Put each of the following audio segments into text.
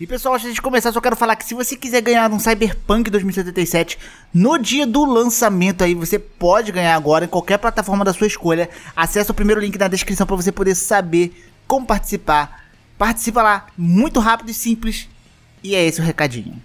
E pessoal, antes de começar, só quero falar que se você quiser ganhar um Cyberpunk 2077 no dia do lançamento aí, você pode ganhar agora em qualquer plataforma da sua escolha. Acesse o primeiro link na descrição para você poder saber como participar. Participa lá, muito rápido e simples. E é esse o recadinho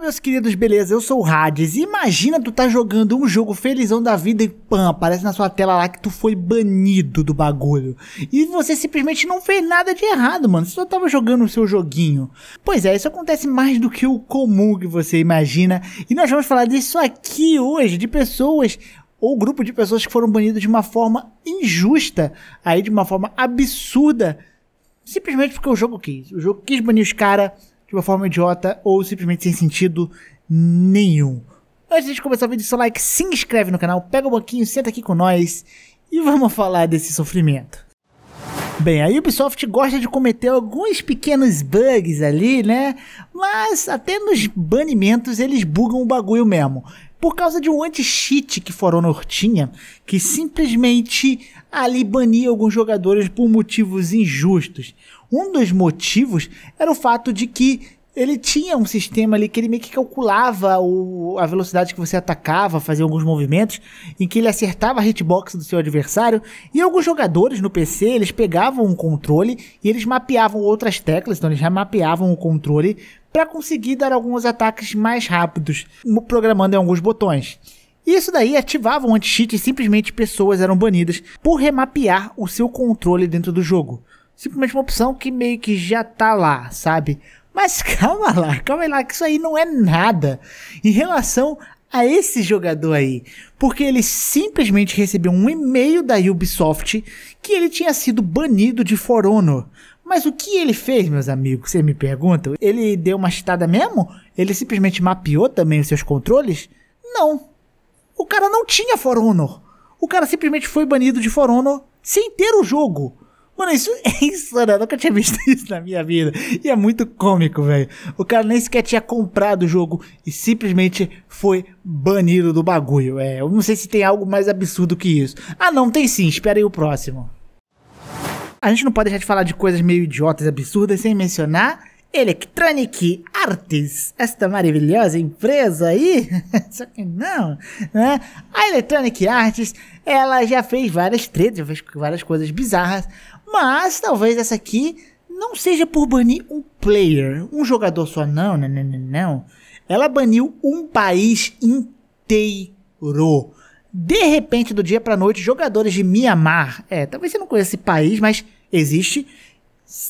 meus queridos, beleza? Eu sou o Hades. Imagina tu tá jogando um jogo felizão da vida e pã, aparece na sua tela lá que tu foi banido do bagulho. E você simplesmente não fez nada de errado, mano. Você só tava jogando o seu joguinho. Pois é, isso acontece mais do que o comum que você imagina. E nós vamos falar disso aqui hoje, de pessoas ou grupo de pessoas que foram banidas de uma forma injusta, aí de uma forma absurda, simplesmente porque o jogo quis. O jogo quis banir os caras de uma forma idiota ou simplesmente sem sentido nenhum. Antes de começar o vídeo, seu like, se inscreve no canal, pega o um banquinho, senta aqui com nós e vamos falar desse sofrimento. Bem, a Ubisoft gosta de cometer alguns pequenos bugs ali, né? Mas até nos banimentos eles bugam o bagulho mesmo por causa de um anti-cheat que Foronor tinha, que simplesmente ali bania alguns jogadores por motivos injustos. Um dos motivos era o fato de que ele tinha um sistema ali que ele meio que calculava o, a velocidade que você atacava, fazia alguns movimentos, em que ele acertava a hitbox do seu adversário. E alguns jogadores no PC, eles pegavam um controle e eles mapeavam outras teclas, então eles já mapeavam o controle para conseguir dar alguns ataques mais rápidos, programando em alguns botões. Isso daí ativava um anti-cheat e simplesmente pessoas eram banidas por remapear o seu controle dentro do jogo simplesmente uma opção que meio que já tá lá, sabe? Mas calma lá, calma lá, que isso aí não é nada em relação a esse jogador aí, porque ele simplesmente recebeu um e-mail da Ubisoft que ele tinha sido banido de For Honor. Mas o que ele fez, meus amigos? Você me pergunta? Ele deu uma chitada mesmo? Ele simplesmente mapeou também os seus controles? Não. O cara não tinha For Honor. O cara simplesmente foi banido de For Honor sem ter o jogo. Mano, isso é insano. Eu nunca tinha visto isso na minha vida. E é muito cômico, velho. O cara nem sequer tinha comprado o jogo e simplesmente foi banido do bagulho. É, eu não sei se tem algo mais absurdo que isso. Ah, não, tem sim. Espera aí o próximo. A gente não pode deixar de falar de coisas meio idiotas, absurdas, sem mencionar Electronic Arts, esta maravilhosa empresa aí, só que não, né? A Electronic Arts, ela já fez várias tretas, já fez várias coisas bizarras, mas talvez essa aqui não seja por banir um player, um jogador só, não, não, não, não. Ela baniu um país inteiro. De repente, do dia para noite, jogadores de Mianmar, é, talvez você não conheça esse país, mas existe,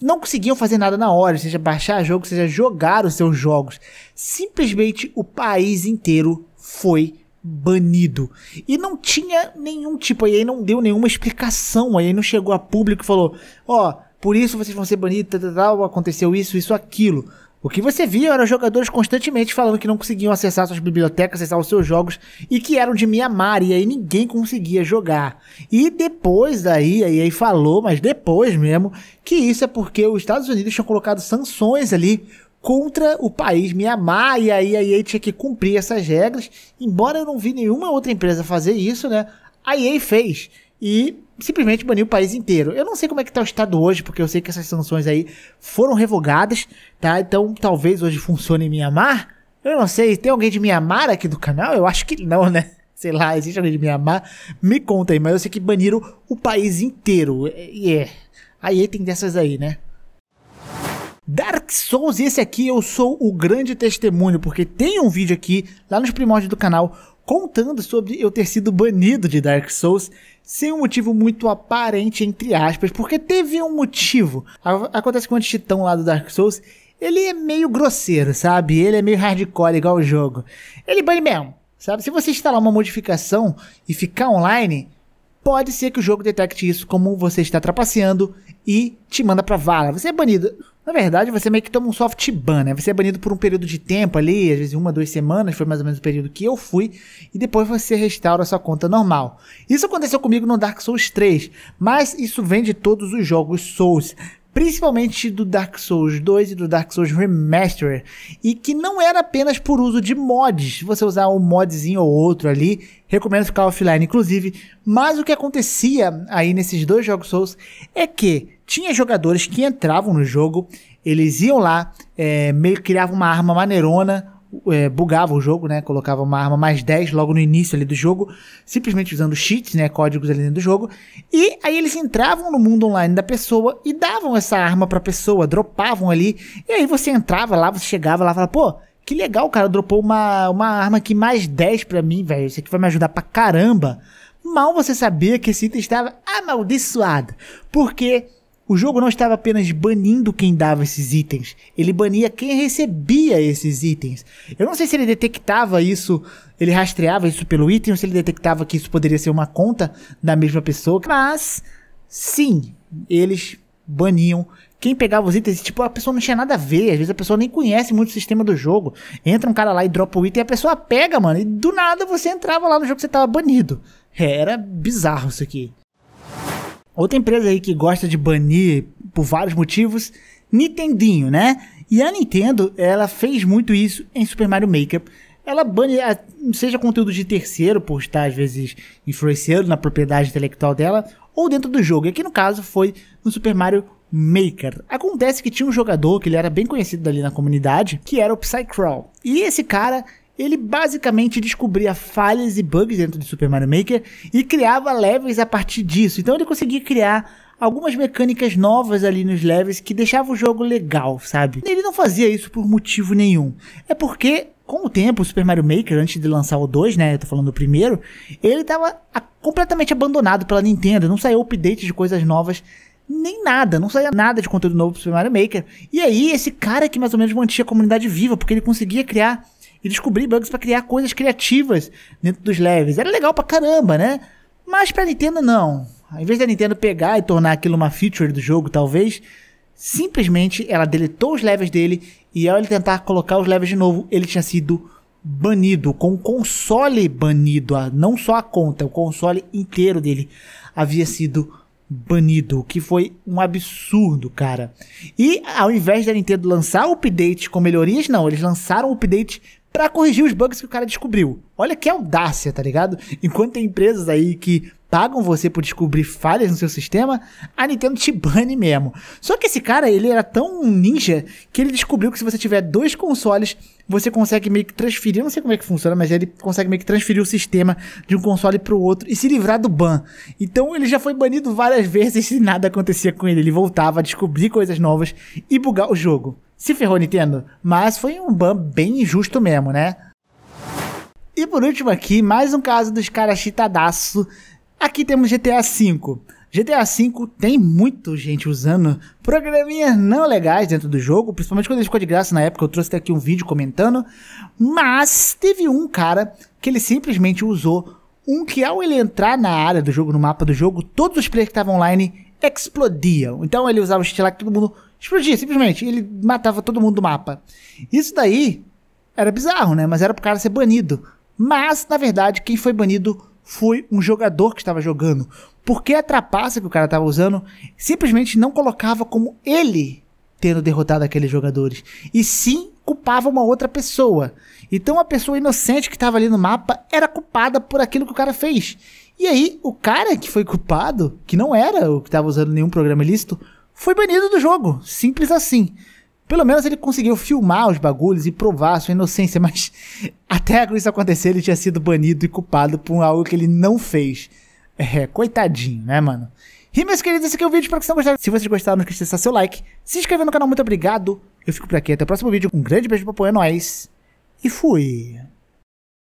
não conseguiam fazer nada na hora, seja baixar jogo, seja jogar os seus jogos. Simplesmente o país inteiro foi banido. E não tinha nenhum tipo, aí não deu nenhuma explicação, aí não chegou a público e falou: ó, oh, por isso vocês vão ser banidos, tal, tal, aconteceu isso, isso, aquilo. O que você via eram jogadores constantemente falando que não conseguiam acessar suas bibliotecas, acessar os seus jogos e que eram de Mianmar e aí ninguém conseguia jogar. E depois daí, aí, aí falou, mas depois mesmo, que isso é porque os Estados Unidos tinham colocado sanções ali contra o país Mianmar, e aí a EA tinha que cumprir essas regras. Embora eu não vi nenhuma outra empresa fazer isso, né? A EA fez e simplesmente baniu o país inteiro. Eu não sei como é que tá o estado hoje, porque eu sei que essas sanções aí foram revogadas, tá? Então talvez hoje funcione em Mianmar. Eu não sei, tem alguém de Mianmar aqui do canal? Eu acho que não, né? Sei lá, existe alguém de Mianmar? Me conta aí, mas eu sei que baniram o país inteiro. E yeah. é. A EA tem dessas aí, né? Dark Souls, e esse aqui eu sou o grande testemunho, porque tem um vídeo aqui, lá nos primórdios do canal, contando sobre eu ter sido banido de Dark Souls sem um motivo muito aparente, entre aspas, porque teve um motivo. Acontece com o Titão lá do Dark Souls, ele é meio grosseiro, sabe? Ele é meio hardcore, igual o jogo. Ele bane mesmo, sabe? Se você instalar uma modificação e ficar online, pode ser que o jogo detecte isso como você está trapaceando e te manda pra vala. Você é banido. Na verdade, você meio que toma um soft ban, né? Você é banido por um período de tempo ali, às vezes uma, duas semanas, foi mais ou menos o período que eu fui, e depois você restaura a sua conta normal. Isso aconteceu comigo no Dark Souls 3, mas isso vem de todos os jogos Souls principalmente do Dark Souls 2 e do Dark Souls Remastered, e que não era apenas por uso de mods, você usar um modzinho ou outro ali, recomendo ficar offline inclusive, mas o que acontecia aí nesses dois jogos Souls é que tinha jogadores que entravam no jogo, eles iam lá, é, meio que criavam uma arma maneirona, é, bugava o jogo, né? Colocava uma arma mais 10 logo no início ali do jogo, simplesmente usando cheats, né? Códigos ali dentro do jogo. E aí eles entravam no mundo online da pessoa e davam essa arma pra pessoa, dropavam ali. E aí você entrava lá, você chegava lá e falava, pô, que legal, o cara, dropou uma, uma arma aqui mais 10 pra mim, velho. Isso aqui vai me ajudar pra caramba. Mal você sabia que esse item estava amaldiçoado. Porque o jogo não estava apenas banindo quem dava esses itens, ele bania quem recebia esses itens. Eu não sei se ele detectava isso, ele rastreava isso pelo item, ou se ele detectava que isso poderia ser uma conta da mesma pessoa, mas sim, eles baniam quem pegava os itens, tipo, a pessoa não tinha nada a ver, às vezes a pessoa nem conhece muito o sistema do jogo. Entra um cara lá e dropa o item e a pessoa pega, mano, e do nada você entrava lá no jogo que você tava banido. É, era bizarro isso aqui. Outra empresa aí que gosta de banir por vários motivos, Nintendinho, né? E a Nintendo, ela fez muito isso em Super Mario Maker. Ela bane, seja conteúdo de terceiro, por estar às vezes influenciando na propriedade intelectual dela, ou dentro do jogo. E aqui no caso foi no Super Mario Maker. Acontece que tinha um jogador que ele era bem conhecido ali na comunidade, que era o Psycrawl. E esse cara, ele basicamente descobria falhas e bugs dentro de Super Mario Maker e criava levels a partir disso. Então ele conseguia criar algumas mecânicas novas ali nos levels que deixavam o jogo legal, sabe? Ele não fazia isso por motivo nenhum. É porque com o tempo, o Super Mario Maker, antes de lançar o 2, né? Eu tô falando do primeiro, ele tava completamente abandonado pela Nintendo. Não saiu update de coisas novas, nem nada. Não saía nada de conteúdo novo pro Super Mario Maker. E aí, esse cara que mais ou menos mantinha a comunidade viva, porque ele conseguia criar e descobrir bugs para criar coisas criativas dentro dos levels. Era legal pra caramba, né? Mas pra Nintendo não. Ao invés da Nintendo pegar e tornar aquilo uma feature do jogo, talvez, simplesmente ela deletou os levels dele e ao ele tentar colocar os levels de novo, ele tinha sido banido, com o console banido, não só a conta, o console inteiro dele havia sido banido, o que foi um absurdo, cara. E ao invés da Nintendo lançar o update com melhorias, não, eles lançaram o update para corrigir os bugs que o cara descobriu. Olha que audácia, tá ligado? Enquanto tem empresas aí que pagam você por descobrir falhas no seu sistema, a Nintendo te bane mesmo. Só que esse cara, ele era tão ninja que ele descobriu que se você tiver dois consoles, você consegue meio que transferir, não sei como é que funciona, mas ele consegue meio que transferir o sistema de um console para o outro e se livrar do ban. Então ele já foi banido várias vezes e nada acontecia com ele. Ele voltava a descobrir coisas novas e bugar o jogo. Se ferrou, Nintendo. Mas foi um ban bem injusto mesmo, né? E por último aqui, mais um caso dos caras chitadaço. Aqui temos GTA V. GTA V tem muito gente usando programinhas não legais dentro do jogo, principalmente quando ele ficou de graça na época, eu trouxe até aqui um vídeo comentando. Mas teve um cara que ele simplesmente usou um que ao ele entrar na área do jogo, no mapa do jogo, todos os players que estavam online explodiam. Então ele usava o cheat lá que todo mundo Explodia, simplesmente. Ele matava todo mundo do mapa. Isso daí era bizarro, né? Mas era pro cara ser banido. Mas, na verdade, quem foi banido foi um jogador que estava jogando. Porque a trapaça que o cara estava usando simplesmente não colocava como ele tendo derrotado aqueles jogadores. E sim culpava uma outra pessoa. Então a pessoa inocente que estava ali no mapa era culpada por aquilo que o cara fez. E aí, o cara que foi culpado, que não era o que estava usando nenhum programa ilícito, foi banido do jogo. Simples assim. Pelo menos ele conseguiu filmar os bagulhos e provar sua inocência, mas até isso acontecer, ele tinha sido banido e culpado por algo que ele não fez. É, coitadinho, né, mano? E meus queridos, esse aqui é o vídeo, espero que vocês gostaram. Se vocês gostaram, não esqueça de deixar seu like, se inscrever no canal, muito obrigado. Eu fico por aqui, até o próximo vídeo. Um grande beijo pro apoio, é nóis. E fui.